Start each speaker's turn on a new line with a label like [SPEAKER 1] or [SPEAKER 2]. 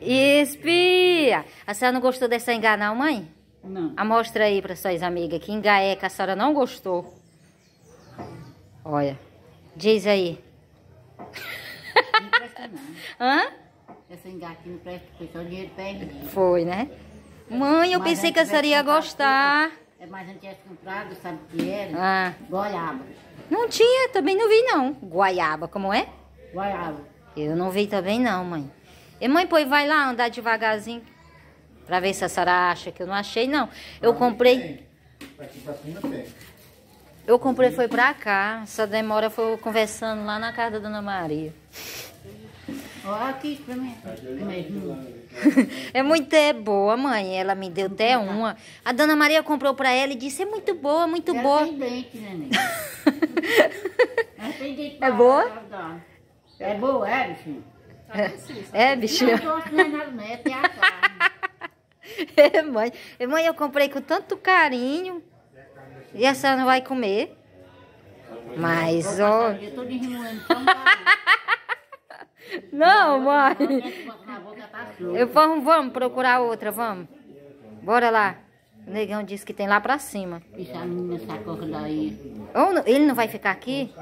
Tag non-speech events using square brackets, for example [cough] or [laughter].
[SPEAKER 1] Espia! A senhora não gostou dessa enga não, mãe? Não. A ah, mostra aí para suas amigas que enga é que a senhora não gostou. Olha, diz aí. Não presta não. Hã? Essa enga aqui não presta, foi só dinheiro perdido. Foi, né? Mãe, eu mas pensei que a senhora ia gostar. É, é mas a gente comprado, sabe o que era? Ah. Goiaba. Não tinha, também não vi não. Guaiaba, como é? Guaiaba. Eu não vi também não, mãe. E eh, mãe, pô, vai lá andar devagarzinho. Pra ver se a senhora acha que eu não achei, não. Eu pra comprei. Aqui pra cima tem. Eu comprei, foi pra cá. Essa demora foi conversando lá na casa da Dona Maria. Olha aqui, mim. Tá [laughs] é muito é boa, mãe. Ela me deu até uma. A Dona Maria comprou pra ela e disse, é muito boa, muito ela boa. Tem dente, né, [laughs] é boa? É boa, é, bichinho? Tá assim, é, bichinho. é Não é nada, não. É a carne. [laughs] é, mãe. É, mãe, eu comprei com tanto carinho. E a senhora não vai comer? Mas, ó... Eu tô de [laughs] Não, mãe. Tá eu vamos, vamos procurar outra, vamos. Bora lá. O negão disse que tem lá pra cima. Ele não vai ficar aqui?